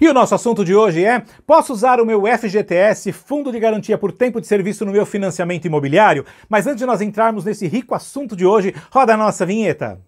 E o nosso assunto de hoje é: posso usar o meu FGTS, Fundo de Garantia por Tempo de Serviço, no meu financiamento imobiliário? Mas antes de nós entrarmos nesse rico assunto de hoje, roda a nossa vinheta.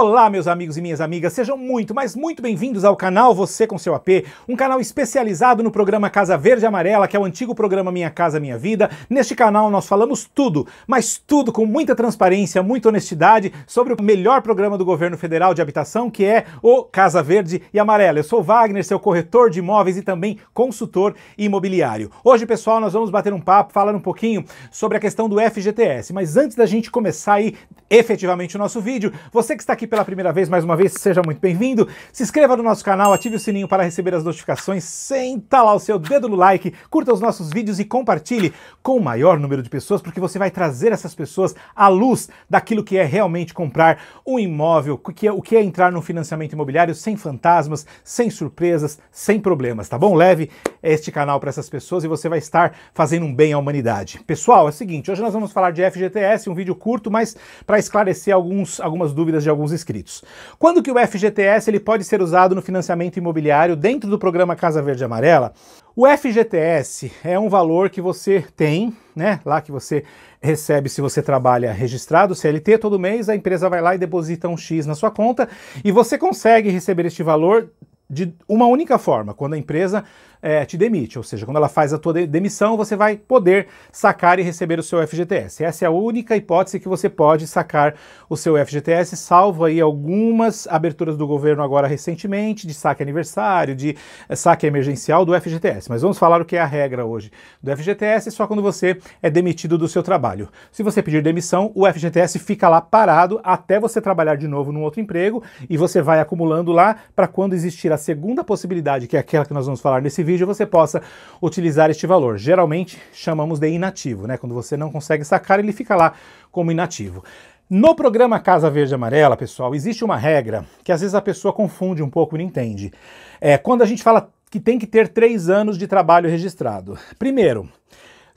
Olá, meus amigos e minhas amigas, sejam muito, mas muito bem-vindos ao canal Você com Seu AP, um canal especializado no programa Casa Verde e Amarela, que é o antigo programa Minha Casa Minha Vida. Neste canal nós falamos tudo, mas tudo com muita transparência, muita honestidade, sobre o melhor programa do governo federal de habitação, que é o Casa Verde e Amarela. Eu sou Wagner, seu corretor de imóveis e também consultor imobiliário. Hoje, pessoal, nós vamos bater um papo, falar um pouquinho sobre a questão do FGTS, mas antes da gente começar aí efetivamente o nosso vídeo, você que está aqui pela primeira vez, mais uma vez, seja muito bem-vindo. Se inscreva no nosso canal, ative o sininho para receber as notificações, senta lá o seu dedo no like, curta os nossos vídeos e compartilhe com o maior número de pessoas, porque você vai trazer essas pessoas à luz daquilo que é realmente comprar um imóvel, o que é, o que é entrar num financiamento imobiliário sem fantasmas, sem surpresas, sem problemas, tá bom? Leve este canal para essas pessoas e você vai estar fazendo um bem à humanidade. Pessoal, é o seguinte, hoje nós vamos falar de FGTS, um vídeo curto, mas para esclarecer alguns, algumas dúvidas de alguns inscritos. Quando que o FGTS ele pode ser usado no financiamento imobiliário dentro do programa Casa Verde Amarela? O FGTS é um valor que você tem, né? Lá que você recebe se você trabalha registrado, CLT, todo mês a empresa vai lá e deposita um X na sua conta e você consegue receber este valor de uma única forma, quando a empresa é, te demite, ou seja, quando ela faz a tua demissão, você vai poder sacar e receber o seu FGTS. Essa é a única hipótese que você pode sacar o seu FGTS, salvo aí algumas aberturas do governo agora recentemente, de saque aniversário, de é, saque emergencial do FGTS. Mas vamos falar o que é a regra hoje do FGTS, só quando você é demitido do seu trabalho. Se você pedir demissão, o FGTS fica lá parado até você trabalhar de novo num outro emprego e você vai acumulando lá para quando existir a segunda possibilidade, que é aquela que nós vamos falar nesse vídeo, você possa utilizar este valor. Geralmente chamamos de inativo, né? Quando você não consegue sacar, ele fica lá como inativo. No programa Casa Verde Amarela, pessoal, existe uma regra que às vezes a pessoa confunde um pouco e não entende. É quando a gente fala que tem que ter três anos de trabalho registrado. Primeiro,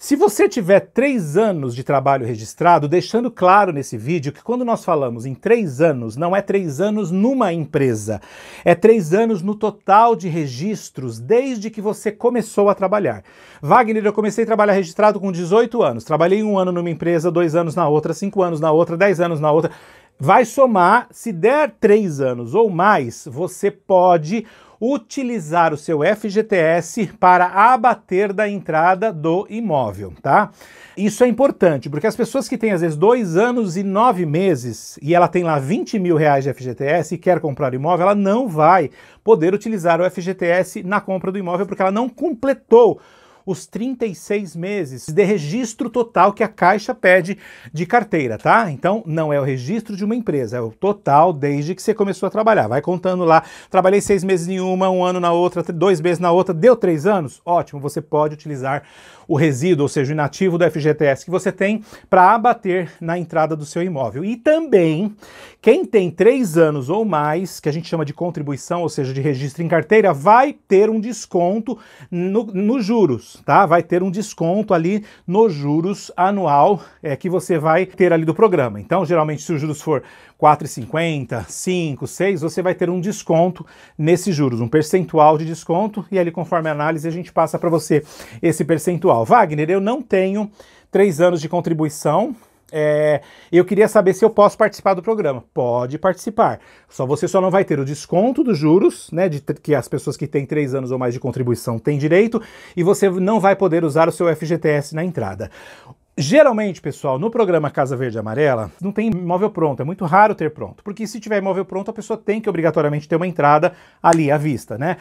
se você tiver três anos de trabalho registrado, deixando claro nesse vídeo que quando nós falamos em três anos, não é três anos numa empresa, é três anos no total de registros desde que você começou a trabalhar. Wagner, eu comecei a trabalhar registrado com 18 anos, trabalhei um ano numa empresa, dois anos na outra, cinco anos na outra, dez anos na outra. Vai somar, se der três anos ou mais, você pode utilizar o seu FGTS para abater da entrada do imóvel, tá? Isso é importante, porque as pessoas que têm às vezes dois anos e nove meses e ela tem lá 20 mil reais de FGTS e quer comprar imóvel, ela não vai poder utilizar o FGTS na compra do imóvel porque ela não completou os 36 meses de registro total que a Caixa pede de carteira, tá? Então não é o registro de uma empresa, é o total desde que você começou a trabalhar. Vai contando lá, trabalhei seis meses em uma, um ano na outra, dois meses na outra, deu três anos? Ótimo, você pode utilizar o resíduo, ou seja, o inativo do FGTS que você tem para abater na entrada do seu imóvel. E também, quem tem três anos ou mais, que a gente chama de contribuição, ou seja, de registro em carteira, vai ter um desconto no, nos juros tá? Vai ter um desconto ali nos juros anual é, que você vai ter ali do programa. Então, geralmente, se os juros for 4,50, 5, 6, você vai ter um desconto nesses juros, um percentual de desconto, e ali, conforme a análise, a gente passa para você esse percentual. Wagner, eu não tenho três anos de contribuição, é, eu queria saber se eu posso participar do programa. Pode participar. Só você só não vai ter o desconto dos juros, né? De, que as pessoas que têm três anos ou mais de contribuição têm direito, e você não vai poder usar o seu FGTS na entrada. Geralmente, pessoal, no programa Casa Verde e Amarela, não tem imóvel pronto, é muito raro ter pronto, porque se tiver imóvel pronto, a pessoa tem que obrigatoriamente ter uma entrada ali à vista, né?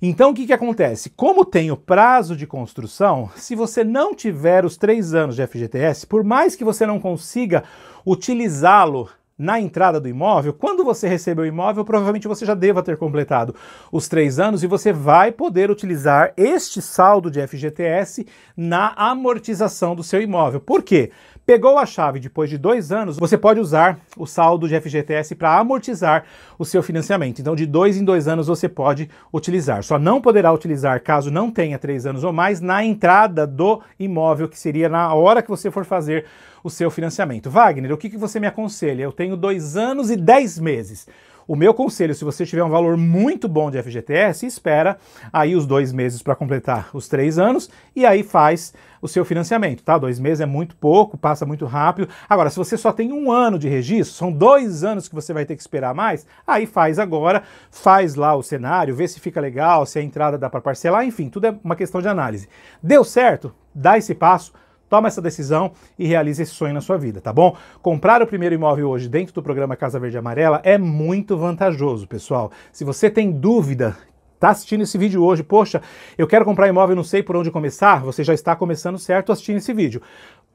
Então, o que, que acontece? Como tem o prazo de construção, se você não tiver os três anos de FGTS, por mais que você não consiga utilizá-lo na entrada do imóvel, quando você receber o imóvel, provavelmente você já deva ter completado os três anos e você vai poder utilizar este saldo de FGTS na amortização do seu imóvel. Por quê? Pegou a chave depois de dois anos, você pode usar o saldo de FGTS para amortizar o seu financiamento. Então, de dois em dois anos você pode utilizar. Só não poderá utilizar caso não tenha três anos ou mais na entrada do imóvel, que seria na hora que você for fazer o seu financiamento. Wagner, o que, que você me aconselha? Eu tenho dois anos e dez meses. O meu conselho, se você tiver um valor muito bom de FGTS, espera aí os dois meses para completar os três anos e aí faz o seu financiamento, tá? Dois meses é muito pouco, passa muito rápido. Agora, se você só tem um ano de registro, são dois anos que você vai ter que esperar mais, aí faz agora, faz lá o cenário, vê se fica legal, se a entrada dá para parcelar, enfim, tudo é uma questão de análise. Deu certo? Dá esse passo, Toma essa decisão e realize esse sonho na sua vida, tá bom? Comprar o primeiro imóvel hoje dentro do programa Casa Verde Amarela é muito vantajoso, pessoal. Se você tem dúvida está assistindo esse vídeo hoje, poxa, eu quero comprar imóvel, não sei por onde começar, você já está começando certo assistindo esse vídeo.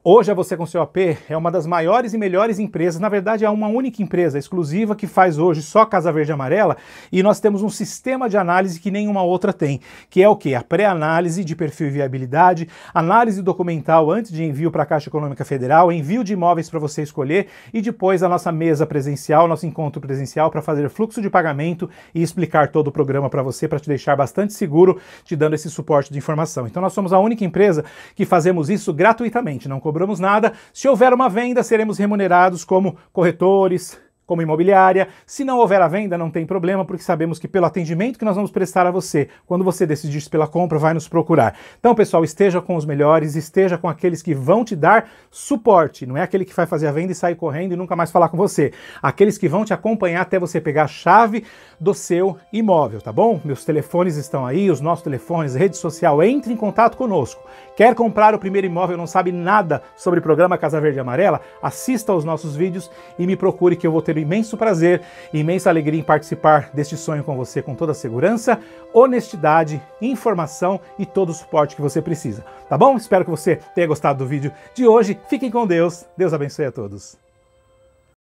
Hoje a Você com seu AP é uma das maiores e melhores empresas, na verdade é uma única empresa exclusiva que faz hoje só Casa Verde e Amarela e nós temos um sistema de análise que nenhuma outra tem, que é o que? A pré-análise de perfil e viabilidade, análise documental antes de envio para a Caixa Econômica Federal, envio de imóveis para você escolher e depois a nossa mesa presencial, nosso encontro presencial para fazer fluxo de pagamento e explicar todo o programa para você, para te deixar bastante seguro, te dando esse suporte de informação. Então nós somos a única empresa que fazemos isso gratuitamente, não cobramos nada. Se houver uma venda, seremos remunerados como corretores, como imobiliária. Se não houver a venda, não tem problema, porque sabemos que pelo atendimento que nós vamos prestar a você, quando você decidir pela compra, vai nos procurar. Então, pessoal, esteja com os melhores, esteja com aqueles que vão te dar suporte. Não é aquele que vai fazer a venda e sair correndo e nunca mais falar com você. Aqueles que vão te acompanhar até você pegar a chave do seu imóvel, tá bom? Meus telefones estão aí, os nossos telefones, rede social, entre em contato conosco. Quer comprar o primeiro imóvel, não sabe nada sobre o programa Casa Verde Amarela? Assista aos nossos vídeos e me procure que eu vou ter tive imenso prazer e imensa alegria em participar deste sonho com você com toda a segurança, honestidade, informação e todo o suporte que você precisa. Tá bom? Espero que você tenha gostado do vídeo de hoje. Fiquem com Deus. Deus abençoe a todos.